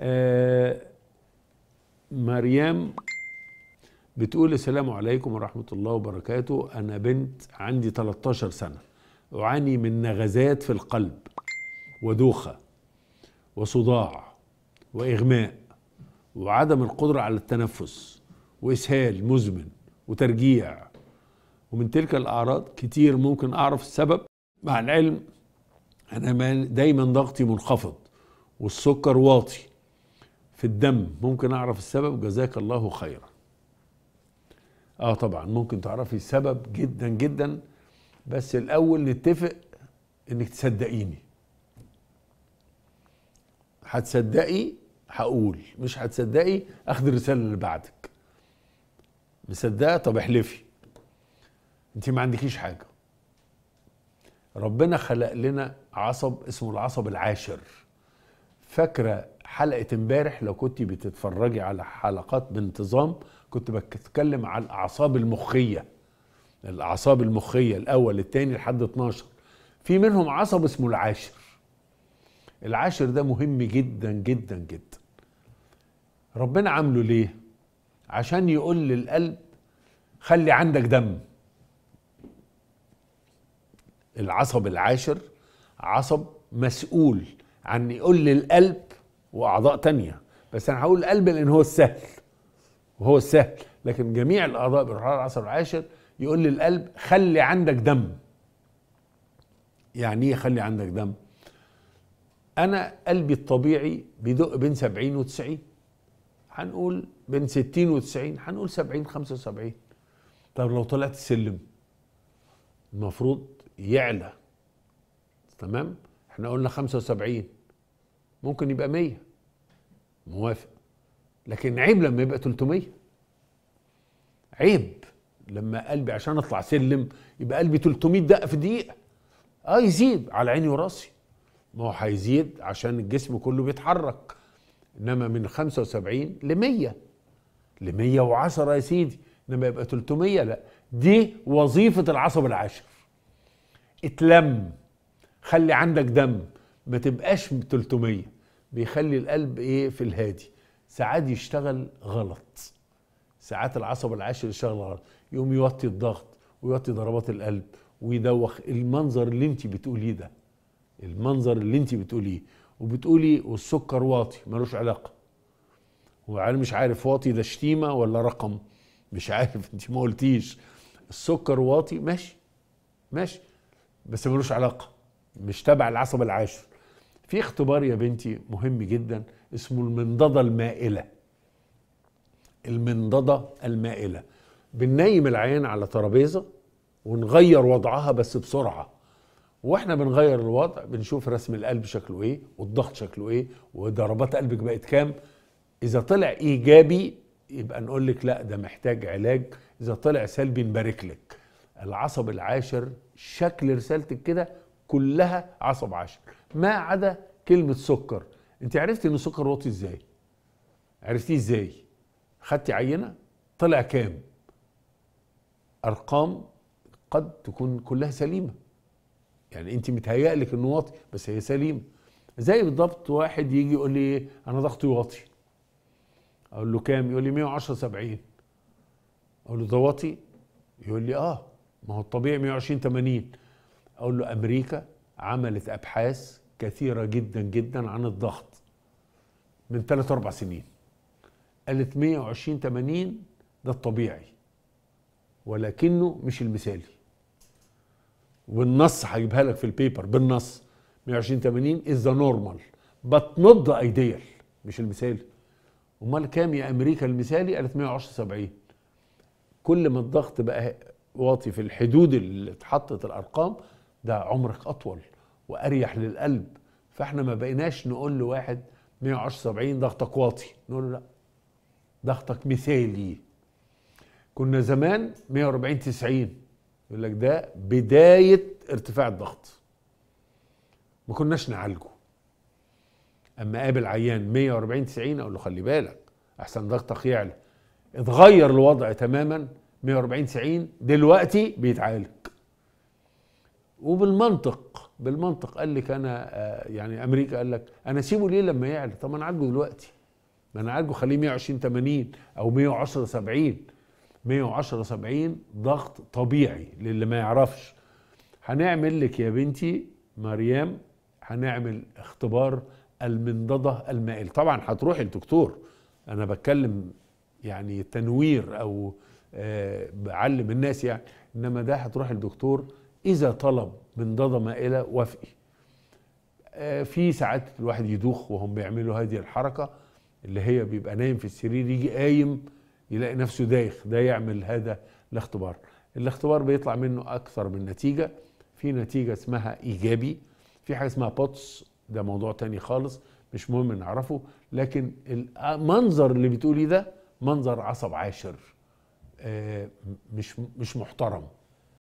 آه، مريم بتقول السلام عليكم ورحمة الله وبركاته أنا بنت عندي 13 سنة أعاني من نغزات في القلب ودوخة وصداع وإغماء وعدم القدرة على التنفس وإسهال مزمن وترجيع ومن تلك الأعراض كتير ممكن أعرف السبب مع العلم أنا دايما ضغطي منخفض والسكر واطي في الدم ممكن اعرف السبب جزاك الله خيرا اه طبعا ممكن تعرفي سبب جدا جدا بس الاول نتفق انك تصدقيني هتصدقي هقول مش هتصدقي اخد الرساله اللي بعدك مصدقه طب احلفي انت ما عندكيش حاجه ربنا خلق لنا عصب اسمه العصب العاشر فاكره حلقه امبارح لو كنت بتتفرجي على حلقات بانتظام كنت بتكلم على الاعصاب المخيه الاعصاب المخيه الاول الثاني لحد 12 في منهم عصب اسمه العاشر العاشر ده مهم جدا جدا جدا ربنا عامله ليه عشان يقول للقلب خلي عندك دم العصب العاشر عصب مسؤول عن يقول للقلب واعضاء تانية بس انا هقول القلب لان هو السهل وهو السهل لكن جميع الاعضاء بالرحال العصر العاشر يقول للقلب خلي عندك دم يعني ايه خلي عندك دم انا قلبي الطبيعي بيدق بين 70 و90 هنقول بين 60 و90 هنقول 70 75 طب لو طلعت السلم المفروض يعلى تمام احنا قلنا 75 ممكن يبقى 100 موافق لكن عيب لما يبقى 300 عيب لما قلبي عشان اطلع سلم يبقى قلبي 300 دقه في دقيقه اه يزيد على عيني وراسي ما هو هيزيد عشان الجسم كله بيتحرك انما من 75 ل 100 ل 110 يا سيدي انما يبقى 300 لا دي وظيفه العصب العاشر اتلم خلي عندك دم ما تبقاش 300 بيخلي القلب ايه في الهادي ساعات يشتغل غلط ساعات العصب العاشر يشتغل غلط يقوم يوطي الضغط ويوطي ضربات القلب ويدوخ المنظر اللي انت بتقوليه ده المنظر اللي انت بتقوليه وبتقولي والسكر واطي ملوش علاقه هو مش عارف واطي ده شتيمه ولا رقم مش عارف انت ما قلتيش السكر واطي ماشي ماشي بس ملوش علاقه مش تبع العصب العاشر في اختبار يا بنتي مهم جدا اسمه المنضدة المائلة المنضدة المائلة بننيم العيان على ترابيزة ونغير وضعها بس بسرعة واحنا بنغير الوضع بنشوف رسم القلب شكله ايه والضغط شكله ايه وضربات قلبك بقت كام اذا طلع ايجابي يبقى نقول لك لا ده محتاج علاج اذا طلع سلبي نبارك لك العصب العاشر شكل رسالتك كده كلها عصب عاشر ما عدا كلمه سكر انت عرفتي ان السكر واطي ازاي عرفتيه ازاي خدتي عينه طلع كام ارقام قد تكون كلها سليمه يعني انت متهيألك انه واطي بس هي سليمه زي بالضبط واحد يجي يقول لي انا ضغطي واطي اقول له كام يقول لي 110 70 اقول له ده واطي يقول لي اه ما هو الطبيعي 120 80 اقول له امريكا عملت أبحاث كثيرة جدا جدا عن الضغط من ثلاث أربع سنين قالت 120 80 ده الطبيعي ولكنه مش المثالي والنص هجيبها لك في البيبر بالنص 120 80 از ذا نورمال بتنض ايديال مش المثالي امال كام يا امريكا المثالي قالت 110 70 كل ما الضغط بقى واطي في الحدود اللي اتحطت الارقام ده عمرك اطول واريح للقلب فاحنا ما بقيناش نقول لواحد 110 70 ضغطك واطي نقول له لا ضغطك مثالي كنا زمان 140 90 يقول لك ده بدايه ارتفاع الضغط ما كناش نعالجه اما قابل عيان 140 90 اقول له خلي بالك احسن ضغطك يعلى اتغير الوضع تماما 140 90 دلوقتي بيتعالج وبالمنطق بالمنطق قال لك انا آه، يعني امريكا قال لك انا سيبه ليه لما يعلى طب ما انا عالجه دلوقتي ما انا عالجه خليه 120 80 او 110 70 110 70 ضغط طبيعي للي ما يعرفش هنعمل لك يا بنتي مريم هنعمل اختبار المنضده المائل طبعا هتروحي للدكتور انا بتكلم يعني تنوير او آه، بعلم الناس يعني انما ده هتروح للدكتور إذا طلب من ضد مائلة وافقي في ساعات الواحد يدوخ وهم بيعملوا هذه الحركة اللي هي بيبقى نايم في السرير يجي قايم يلاقي نفسه دايخ ده يعمل هذا الاختبار الاختبار بيطلع منه أكثر من نتيجة في نتيجة اسمها إيجابي في حاجة اسمها بوتس ده موضوع تاني خالص مش مهم نعرفه لكن المنظر آه، اللي بتقولي ده منظر عصب عاشر آه، مش مش محترم